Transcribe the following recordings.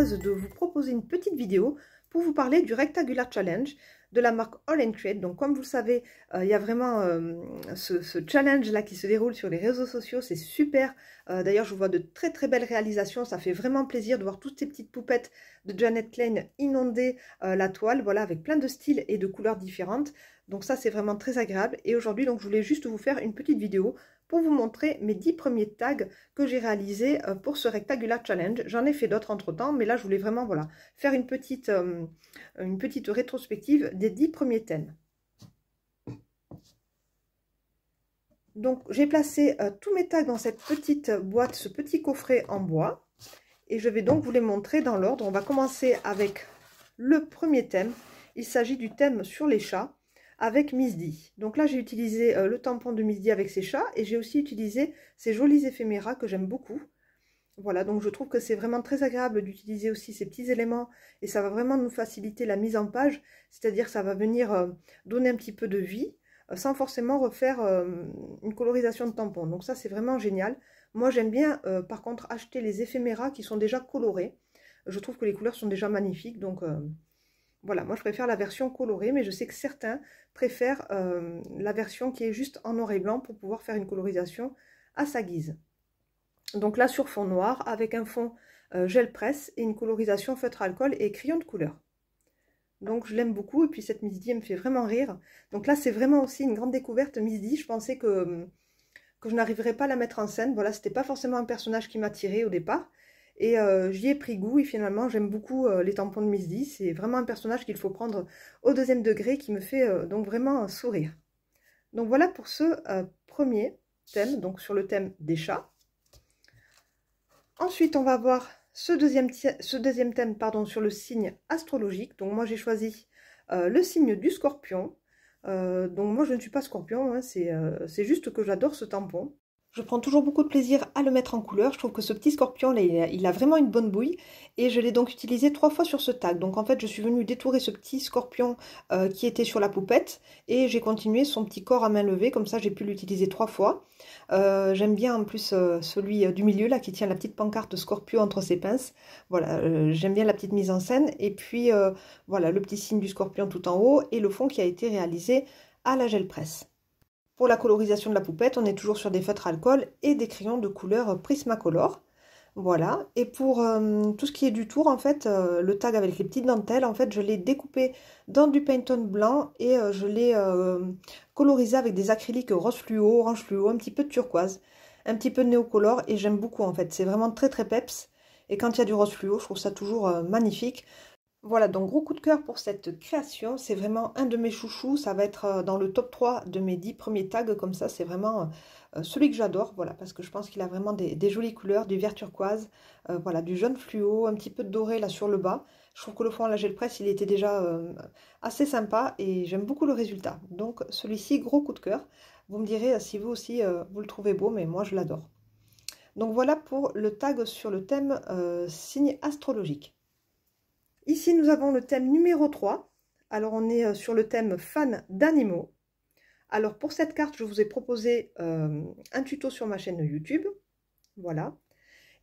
de vous proposer une petite vidéo pour vous parler du Rectangular Challenge de la marque All and Create. Donc comme vous le savez, euh, il y a vraiment euh, ce, challenge là qui se déroule sur les réseaux sociaux, c'est super. Euh, d'ailleurs, je vois de très très belles réalisations, ça fait vraiment plaisir de voir toutes ces petites poupettes de Janet Klein inonder la toile, voilà, avec plein de styles et de couleurs différentes. Donc ça, c'est vraiment très agréable. Et aujourd'hui, donc je voulais juste vous faire une petite vidéo pour vous montrer mes dix premiers tags que j'ai réalisés euh, pour ce Rectangular Challenge. J'en ai fait d'autres entre-temps, mais là, je voulais vraiment voilà, faire une petite, euh, une petite rétrospective des dix premiers thèmes. Donc, j'ai placé euh, tous mes tags dans cette petite boîte, ce petit coffret en bois. Et je vais donc vous les montrer dans l'ordre. On va commencer avec le premier thème. Il s'agit du thème sur les chats avec Misdi. Donc là, j'ai utilisé euh, le tampon de midi avec ses chats et j'ai aussi utilisé ces jolis éphéméras que j'aime beaucoup. Voilà, donc je trouve que c'est vraiment très agréable d'utiliser aussi ces petits éléments et ça va vraiment nous faciliter la mise en page, c'est-à-dire ça va venir euh, donner un petit peu de vie euh, sans forcément refaire une colorisation de tampon. Donc ça, c'est vraiment génial. Moi, j'aime bien, par contre, acheter les éphéméras qui sont déjà colorés. Je trouve que les couleurs sont déjà magnifiques, donc voilà, moi je préfère la version colorée, mais je sais que certains préfèrent euh, la version qui est juste en noir et blanc pour pouvoir faire une colorisation à sa guise. Donc là sur fond noir, avec un fond euh, gel presse et une colorisation feutre alcool et crayon de couleur. Donc je l'aime beaucoup et puis cette midi elle me fait vraiment rire. Donc là c'est vraiment aussi une grande découverte midi Je pensais que, que je n'arriverais pas à la mettre en scène. Voilà, c'était pas forcément un personnage qui m'attirait au départ. Et euh, j'y ai pris goût et finalement j'aime beaucoup euh, les tampons de Miss D. C'est vraiment un personnage qu'il faut prendre au deuxième degré qui me fait euh, donc vraiment sourire. Donc voilà pour ce premier thème, donc sur le thème des chats. Ensuite on va voir ce deuxième, thème pardon, sur le signe astrologique. Donc moi j'ai choisi le signe du scorpion. donc moi je ne suis pas scorpion, hein. c'est juste que j'adore ce tampon. Je prends toujours beaucoup de plaisir à le mettre en couleur. Je trouve que ce petit scorpion, il a vraiment une bonne bouille. Et je l'ai donc utilisé trois fois sur ce tag. Donc en fait, je suis venue détourer ce petit scorpion euh, qui était sur la poupette. Et j'ai continué son petit corps à main levée. Comme ça, j'ai pu l'utiliser trois fois. Euh, j'aime bien en plus euh, celui du milieu, là, qui tient la petite pancarte scorpion entre ses pinces. Voilà, j'aime bien la petite mise en scène. Et puis, voilà, le petit signe du scorpion tout en haut. Et le fond qui a été réalisé à la gel presse. Pour la colorisation de la poupette, on est toujours sur des feutres alcool et des crayons de couleur Prismacolor. Voilà, et pour euh, tout ce qui est du tour, en fait, euh, le tag avec les petites dentelles, en fait, je l'ai découpé dans du paint blanc et euh, je l'ai colorisé avec des acryliques rose fluo, orange fluo, un petit peu de turquoise, un petit peu de néocolore et j'aime beaucoup, en fait. C'est vraiment très, très peps. Et quand il y a du rose fluo, je trouve ça toujours magnifique. Voilà, donc gros coup de cœur pour cette création. C'est vraiment un de mes chouchous. Ça va être euh, dans le top 3 de mes 10 premiers tags. Comme ça, c'est vraiment euh, euh, celui que j'adore. Voilà, parce que je pense qu'il a vraiment des, jolies couleurs, du vert turquoise, voilà, du jaune fluo, un petit peu doré là sur le bas. Je trouve que le fond là, j'ai le presse, il était déjà assez sympa et j'aime beaucoup le résultat. Donc celui-ci, gros coup de cœur. Vous me direz si vous aussi, vous le trouvez beau, mais moi, je l'adore. Donc voilà pour le tag sur le thème signe astrologique. Ici, nous avons le thème numéro 3. Alors, on est euh, sur le thème fan d'animaux. Alors, pour cette carte, je vous ai proposé euh, un tuto sur ma chaîne YouTube. Voilà.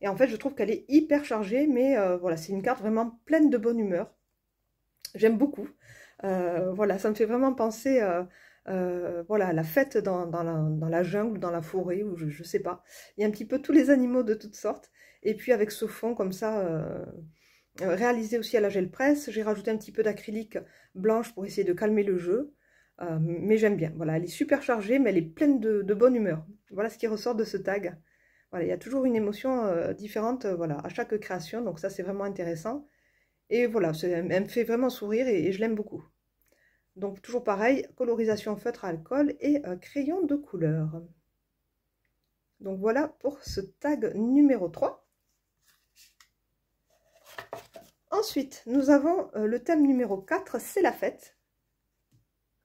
Et en fait, je trouve qu'elle est hyper chargée, mais euh, voilà, c'est une carte vraiment pleine de bonne humeur. J'aime beaucoup. voilà, ça me fait vraiment penser voilà, à la fête dans, la, jungle, dans la forêt, ou je, ne sais pas. Il y a un petit peu tous les animaux de toutes sortes. Et puis avec ce fond comme ça, réalisé aussi à la gel presse. J'ai rajouté un petit peu d'acrylique blanche pour essayer de calmer le jeu. Euh, mais j'aime bien. Voilà, elle est super chargée, mais elle est pleine de, bonne humeur. Voilà ce qui ressort de ce tag. Voilà, il y a toujours une émotion euh, différente euh, voilà, à chaque création, donc ça c'est vraiment intéressant. Et voilà, elle, me fait vraiment sourire et, je l'aime beaucoup. Donc toujours pareil, colorisation feutre à alcool et crayon de couleur. Donc voilà pour ce tag numéro 3. Ensuite, nous avons euh, le thème numéro 4, c'est la fête.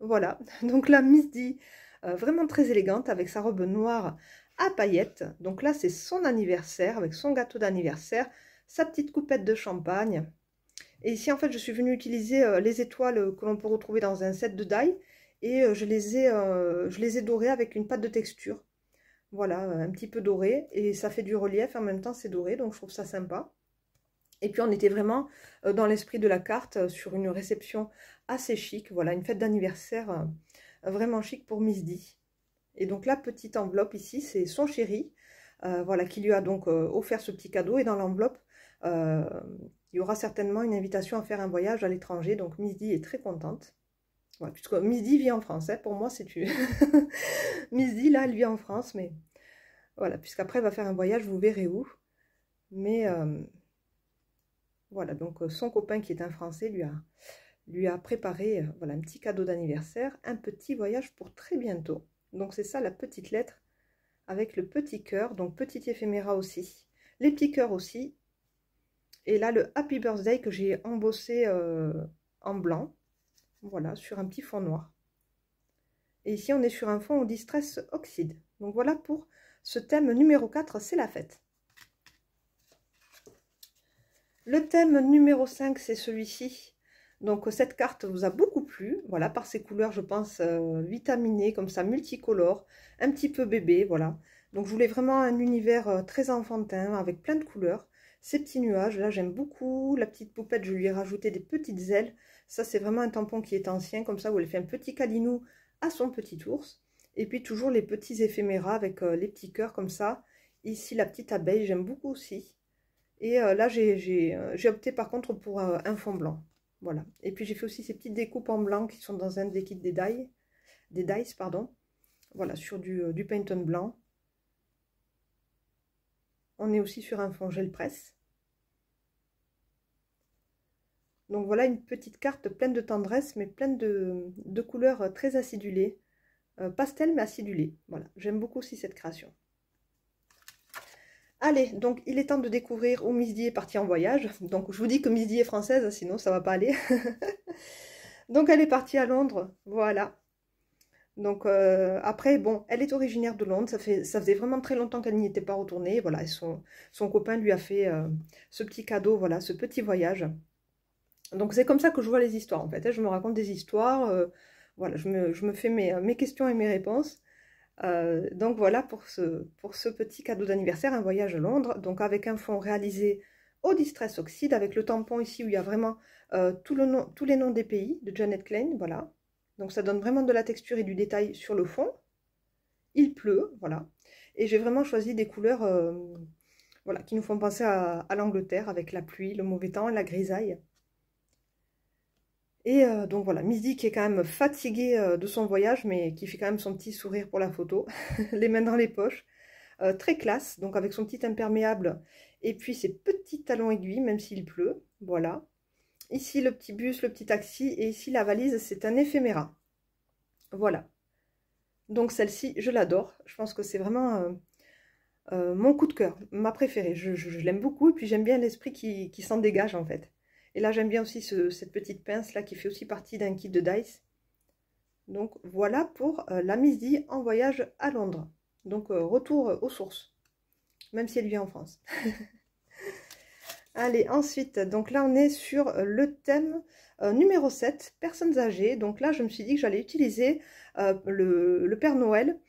Voilà, donc la Miss D, euh, vraiment très élégante, avec sa robe noire à paillettes. Donc là, c'est son anniversaire, avec son gâteau d'anniversaire, sa petite coupette de champagne. Et ici, en fait, je suis venue utiliser euh, les étoiles que l'on peut retrouver dans un set de die. Et je, les ai, je les ai dorées avec une pâte de texture. Voilà, un petit peu dorée. Et ça fait du relief, en même temps, c'est doré, donc je trouve ça sympa. Et puis on était vraiment euh, dans l'esprit de la carte euh, sur une réception assez chic. Voilà, une fête d'anniversaire euh, vraiment chic pour Miss Et donc la petite enveloppe ici, c'est son chéri, voilà, qui lui a donc offert ce petit cadeau. Et dans l'enveloppe, il y aura certainement une invitation à faire un voyage à l'étranger. Donc Miss est très contente. Voilà, puisque Miss vit en France, hein. pour moi c'est tu. Miss là, elle vit en France, mais voilà, puisqu'après elle va faire un voyage, vous verrez où. Mais voilà, donc euh, son copain qui est un Français lui a, lui a préparé euh, voilà, un petit cadeau d'anniversaire, un petit voyage pour très bientôt. Donc c'est ça la petite lettre avec le petit cœur, donc petit éphéméra aussi, les petits cœurs aussi. Et là le Happy Birthday que j'ai embossé euh, en blanc, voilà, sur un petit fond noir. Et ici on est sur un fond au distress oxyde. Donc voilà pour ce thème numéro 4, c'est la fête. Le thème numéro 5, c'est celui-ci. Donc cette carte vous a beaucoup plu, voilà, par ses couleurs, je pense, euh, vitaminées, comme ça, multicolores, un petit peu bébé, voilà. Donc je voulais vraiment un univers euh, très enfantin, avec plein de couleurs. Ces petits nuages, là j'aime beaucoup, la petite poupette, je lui ai rajouté des petites ailes. Ça c'est vraiment un tampon qui est ancien, comme ça, où elle fait un petit calinou à son petit ours. Et puis toujours les petits éphéméras avec euh, les petits cœurs comme ça. Ici la petite abeille, j'aime beaucoup aussi. Et euh, là, euh, j'ai opté par contre pour euh, un fond blanc. Voilà. Et puis, j'ai fait aussi ces petites découpes en blanc qui sont dans un des kits des Dice Des pardon. Voilà, sur du, du blanc. On est aussi sur un fond gel presse. Donc voilà une petite carte pleine de tendresse, mais pleine de, couleurs très acidulées. pastel, mais acidulées. Voilà, j'aime beaucoup aussi cette création. Allez, donc il est temps de découvrir où midi est partie en voyage. Donc je vous dis que midi est française, sinon ça va pas aller. donc elle est partie à Londres, voilà. Donc euh, après, bon, elle est originaire de Londres, ça, ça faisait vraiment très longtemps qu'elle n'y était pas retournée. Voilà, son, copain lui a fait euh, ce petit cadeau, voilà, ce petit voyage. Donc c'est comme ça que je vois les histoires en fait. Hein. Je me raconte des histoires, euh, voilà, je me, fais mes questions et mes réponses. Euh, donc voilà pour ce, pour ce petit cadeau d'anniversaire, un voyage à Londres, donc avec un fond réalisé au Distress Oxide, avec le tampon ici où il y a vraiment euh, tous les noms des pays de Janet Klein, voilà. Donc ça donne vraiment de la texture et du détail sur le fond. Il pleut, voilà. Et j'ai vraiment choisi des couleurs euh, voilà, qui nous font penser à, à l'Angleterre avec la pluie, le mauvais temps la grisaille. Et euh, donc voilà, Midi qui est quand même fatiguée euh, de son voyage, mais qui fait quand même son petit sourire pour la photo, les mains dans les poches. Euh, très classe, donc avec son petit imperméable et puis ses petits talons aiguilles, même s'il pleut. Voilà. Ici le petit bus, le petit taxi, et ici la valise, c'est un éphéméra. Voilà. Donc celle-ci, je l'adore. Je pense que c'est vraiment mon coup de cœur, ma préférée. Je, l'aime beaucoup et puis j'aime bien l'esprit qui s'en dégage en fait. Et là, j'aime bien aussi cette petite pince là qui fait aussi partie d'un kit de Dice. Donc voilà pour euh, la Missy en voyage à Londres. Donc euh, retour euh, aux sources, même si elle vient en France. Allez, ensuite, donc là on est sur le thème numéro 7, personnes âgées. Donc là je me suis dit que j'allais utiliser le, Père Noël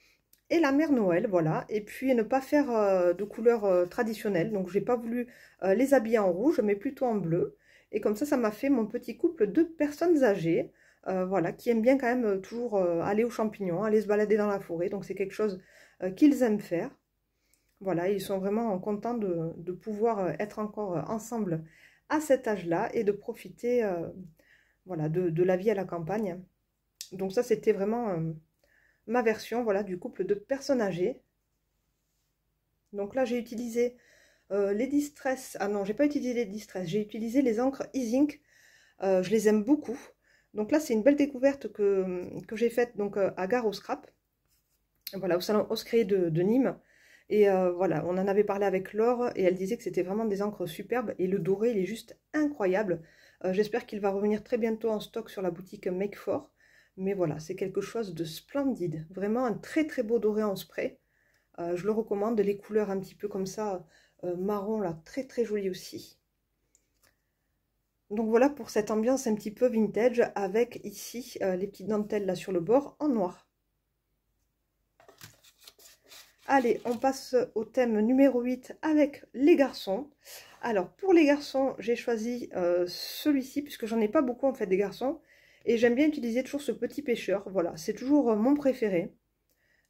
et la mère Noël, voilà. Et puis ne pas faire de couleurs traditionnelles. Donc j'ai pas voulu les habiller en rouge, mais plutôt en bleu. Et comme ça, ça m'a fait mon petit couple de personnes âgées, euh, voilà, qui aiment bien quand même euh, toujours euh, aller aux champignons, aller se balader dans la forêt. Donc c'est quelque chose qu'ils aiment faire. Voilà, ils sont vraiment contents de, pouvoir être encore ensemble à cet âge-là et de profiter voilà, de, la vie à la campagne. Donc ça, c'était vraiment ma version voilà, du couple de personnes âgées. Donc là, j'ai utilisé euh, les Distress, ah non, j'ai pas utilisé les Distress, j'ai utilisé les encres Easing. Euh, je les aime beaucoup. Donc là, c'est une belle découverte que, que j'ai faite donc, euh, à Gare au Scrap, voilà, au salon Oscré de, Nîmes. Et euh, voilà, on en avait parlé avec Laure et elle disait que c'était vraiment des encres superbes et le doré, il est juste incroyable. J'espère qu'il va revenir très bientôt en stock sur la boutique Make 4. Mais voilà, c'est quelque chose de splendide. Vraiment un très très beau doré en spray. Euh, je le recommande, les couleurs un petit peu comme ça, euh, marron là, très très joli aussi. Donc voilà pour cette ambiance un petit peu vintage avec ici euh, les petites dentelles là sur le bord en noir. Allez, on passe au thème numéro 8 avec les garçons. Alors pour les garçons, j'ai choisi celui-ci puisque j'en ai pas beaucoup en fait des garçons. Et j'aime bien utiliser toujours ce petit pêcheur, voilà, c'est toujours mon préféré.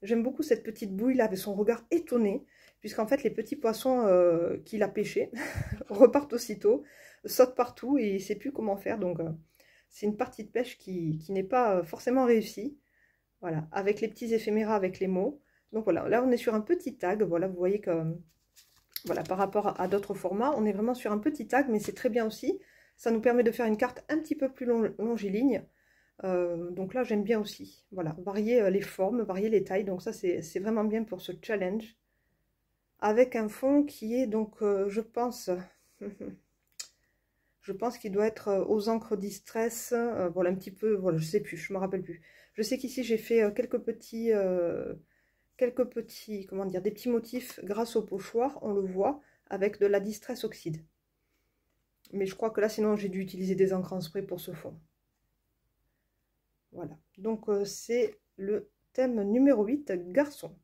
J'aime beaucoup cette petite bouille là avec son regard étonné, puisqu'en fait les petits poissons euh, qu'il a pêchés repartent aussitôt, sautent partout et il ne sait plus comment faire. Donc euh, c'est une partie de pêche qui, n'est pas euh, forcément réussie. Voilà, avec les petits éphéméras, avec les mots. Donc voilà, là on est sur un petit tag. Voilà, vous voyez que voilà, par rapport à, d'autres formats, on est vraiment sur un petit tag, mais c'est très bien aussi. Ça nous permet de faire une carte un petit peu plus longiligne euh, donc là, j'aime bien aussi. Voilà, varier euh, les formes, varier les tailles. Donc ça, c'est vraiment bien pour ce challenge. Avec un fond qui est donc, euh, je pense, je pense qu'il doit être aux encres distress. voilà, un petit peu, voilà, je sais plus, je me rappelle plus. Je sais qu'ici, j'ai fait quelques petits, quelques petits, comment dire, des petits motifs grâce au pochoir, on le voit, avec de la distress oxyde. Mais je crois que là, sinon, j'ai dû utiliser des encres en spray pour ce fond. Voilà, donc euh, c'est le thème numéro 8, garçon.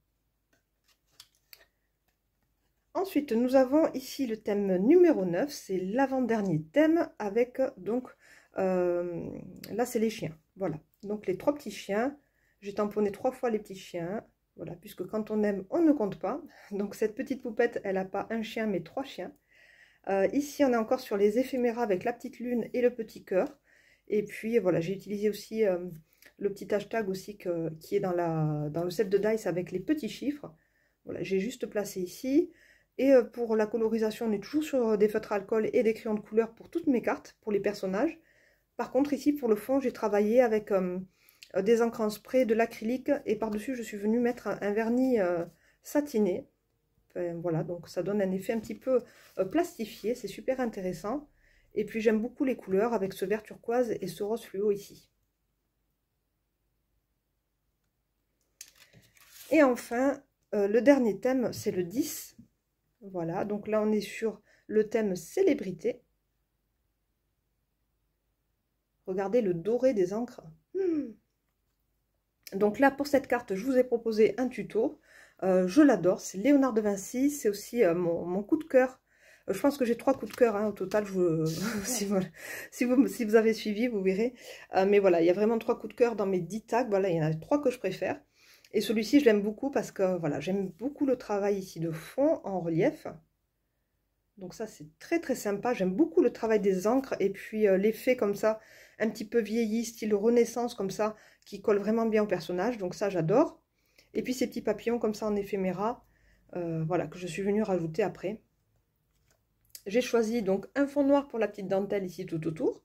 Ensuite, nous avons ici le thème numéro 9, c'est l'avant-dernier thème avec donc, euh, là c'est les chiens, voilà. Donc les trois petits chiens, j'ai tamponné trois fois les petits chiens, voilà, puisque quand on aime, on ne compte pas. Donc cette petite poupette, elle n'a pas un chien, mais trois chiens. Euh, ici, on est encore sur les éphéméras avec la petite lune et le petit cœur. Et puis voilà, j'ai utilisé aussi euh, le petit hashtag aussi qui est dans, la, dans le set de dice avec les petits chiffres. Voilà, j'ai juste placé ici. Et euh, pour la colorisation, on est toujours sur euh, des feutres alcool et des crayons de couleur pour toutes mes cartes, pour les personnages. Par contre, ici, pour le fond, j'ai travaillé avec des encres en spray, de l'acrylique, et par-dessus, je suis venue mettre un, vernis satiné. voilà, donc ça donne un effet un petit peu plastifié, c'est super intéressant. Et puis j'aime beaucoup les couleurs avec ce vert turquoise et ce rose fluo ici. Et enfin, euh, le dernier thème, c'est le 10. Voilà, donc là on est sur le thème célébrité. Regardez le doré des encres. Hmm. Donc là, pour cette carte, je vous ai proposé un tuto. Euh, je l'adore, c'est Léonard de Vinci. C'est aussi euh, mon, mon, coup de cœur euh, je pense que j'ai trois coups de cœur hein, au total. si, vous, avez suivi, vous verrez. Euh, mais voilà, il y a vraiment trois coups de cœur dans mes dix tags. Voilà, il y en a trois que je préfère. Et celui-ci, je l'aime beaucoup parce que voilà, j'aime beaucoup le travail ici de fond en relief. Donc ça, c'est très très sympa. J'aime beaucoup le travail des encres et puis euh, l'effet comme ça, un petit peu vieilli, style renaissance comme ça, qui colle vraiment bien au personnage. Donc ça, j'adore. Et puis ces petits papillons comme ça en éphéméra, voilà, que je suis venue rajouter après. J'ai choisi donc un fond noir pour la petite dentelle ici tout autour.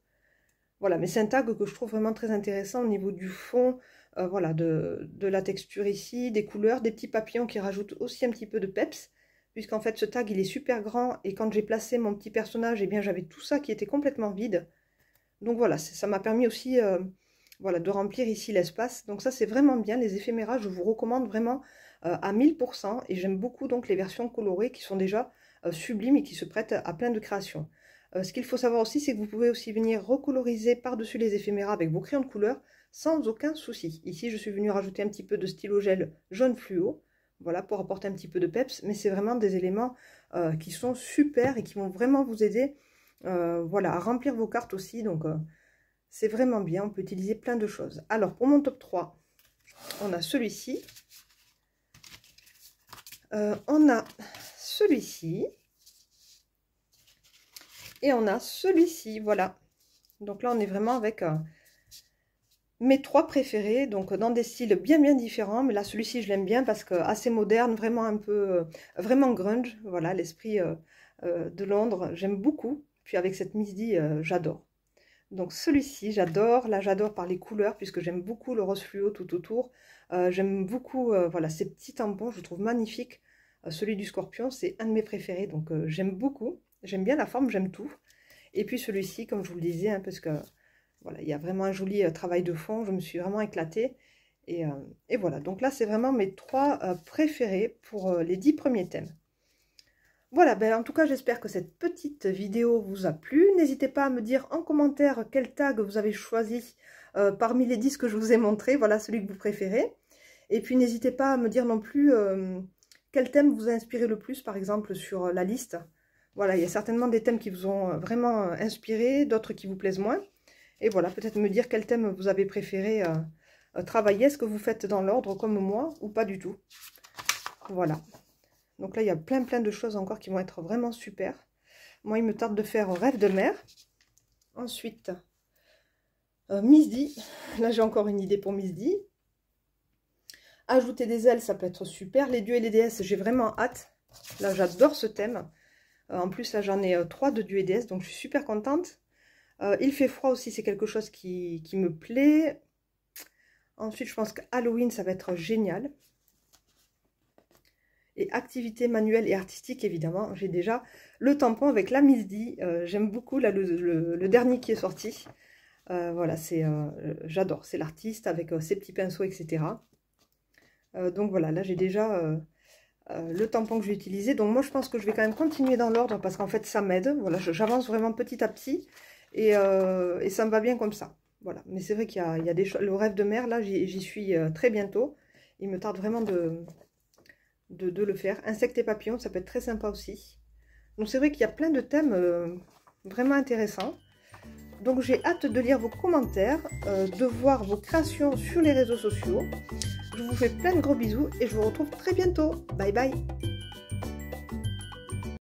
Voilà, mais c'est un tag que je trouve vraiment très intéressant au niveau du fond, euh, voilà, de, la texture ici, des couleurs, des petits papillons qui rajoutent aussi un petit peu de peps, puisqu'en fait ce tag il est super grand et quand j'ai placé mon petit personnage, eh bien j'avais tout ça qui était complètement vide. Donc voilà, ça m'a permis aussi euh, voilà, de remplir ici l'espace. Donc ça c'est vraiment bien, les éphéméras je vous recommande vraiment euh, à 1000% et j'aime beaucoup donc les versions colorées qui sont déjà euh, sublime et qui se prête à plein de créations. Euh, ce qu'il faut savoir aussi, c'est que vous pouvez aussi venir recoloriser par-dessus les éphéméras avec vos crayons de couleur sans aucun souci. Ici, je suis venue rajouter un petit peu de stylo gel jaune fluo, voilà, pour apporter un petit peu de peps, mais c'est vraiment des éléments euh, qui sont super et qui vont vraiment vous aider voilà, à remplir vos cartes aussi, donc c'est vraiment bien, on peut utiliser plein de choses. Alors, pour mon top 3, on a celui-ci, on a celui-ci. Et on a celui-ci, voilà. Donc là, on est vraiment avec euh, mes trois préférés, donc dans des styles bien bien différents. Mais là, celui-ci, je l'aime bien parce que assez moderne, vraiment un peu, euh, vraiment grunge. Voilà, l'esprit euh, de Londres, j'aime beaucoup. Puis avec cette midi, j'adore. Donc celui-ci, j'adore. Là, j'adore par les couleurs puisque j'aime beaucoup le rose fluo tout autour. j'aime beaucoup, voilà, ces petits tampons, je trouve magnifique. Euh, celui du scorpion, c'est un de mes préférés, donc euh, j'aime beaucoup. J'aime bien la forme, j'aime tout. Et puis celui-ci, comme je vous le disais, hein, parce que voilà, il y a vraiment un joli euh, travail de fond, je me suis vraiment éclatée. Et, voilà, donc là, c'est vraiment mes trois préférés pour les dix premiers thèmes. Voilà, ben, en tout cas, j'espère que cette petite vidéo vous a plu. N'hésitez pas à me dire en commentaire quel tag vous avez choisi parmi les dix que je vous ai montrés. Voilà, celui que vous préférez. Et puis, n'hésitez pas à me dire non plus quel thème vous a inspiré le plus, par exemple, sur euh, la liste Voilà, il y a certainement des thèmes qui vous ont euh, vraiment euh, inspiré, d'autres qui vous plaisent moins. Et voilà, peut-être me dire quel thème vous avez préféré travailler. Est-ce que vous faites dans l'ordre comme moi ou pas du tout Voilà. Donc là, il y a plein plein de choses encore qui vont être vraiment super. Moi, il me tarde de faire Rêve de mer. Ensuite, euh, Là, j'ai encore une idée pour Misdi. Ajouter des ailes, ça peut être super. Les dieux et les déesses, j'ai vraiment hâte. Là, j'adore ce thème. Euh, en plus, là, j'en ai euh, trois de dieux et déesses, donc je suis super contente. Euh, il fait froid aussi, c'est quelque chose qui, me plaît. Ensuite, je pense que Halloween, ça va être génial. Et activité manuelle et artistique, évidemment. J'ai déjà le tampon avec la Misdi. J'aime beaucoup le, dernier qui est sorti. voilà, c'est j'adore. C'est l'artiste avec ses petits pinceaux, etc. Euh, donc voilà, là j'ai déjà euh, euh, le tampon que j'ai utilisé. Donc moi je pense que je vais quand même continuer dans l'ordre parce qu'en fait ça m'aide. Voilà, j'avance vraiment petit à petit et, ça me va bien comme ça. Voilà, mais c'est vrai qu'il y, a, des choses. Le rêve de mer, là j'y suis très bientôt. Il me tarde vraiment de, de, le faire. Insectes et papillons, ça peut être très sympa aussi. Donc c'est vrai qu'il y a plein de thèmes vraiment intéressants. Donc j'ai hâte de lire vos commentaires, euh, de voir vos créations sur les réseaux sociaux. Je vous fais plein de gros bisous et je vous retrouve très bientôt. Bye bye